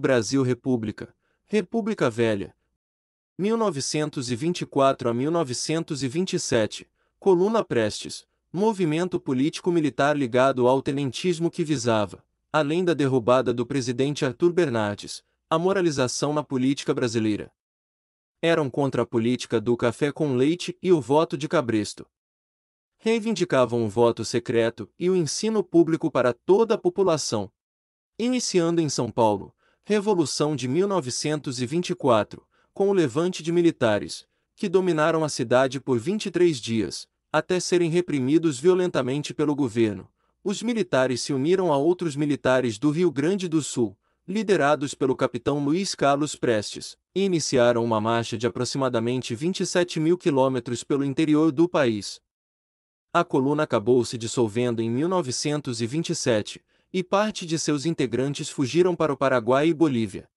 Brasil República, República Velha. 1924 a 1927, Coluna Prestes, movimento político-militar ligado ao tenentismo que visava, além da derrubada do presidente Arthur Bernardes, a moralização na política brasileira. Eram contra a política do café com leite e o voto de cabresto. Reivindicavam o voto secreto e o ensino público para toda a população. Iniciando em São Paulo, Revolução de 1924, com o levante de militares, que dominaram a cidade por 23 dias, até serem reprimidos violentamente pelo governo. Os militares se uniram a outros militares do Rio Grande do Sul, liderados pelo capitão Luiz Carlos Prestes, e iniciaram uma marcha de aproximadamente 27 mil quilômetros pelo interior do país. A coluna acabou se dissolvendo em 1927, e parte de seus integrantes fugiram para o Paraguai e Bolívia.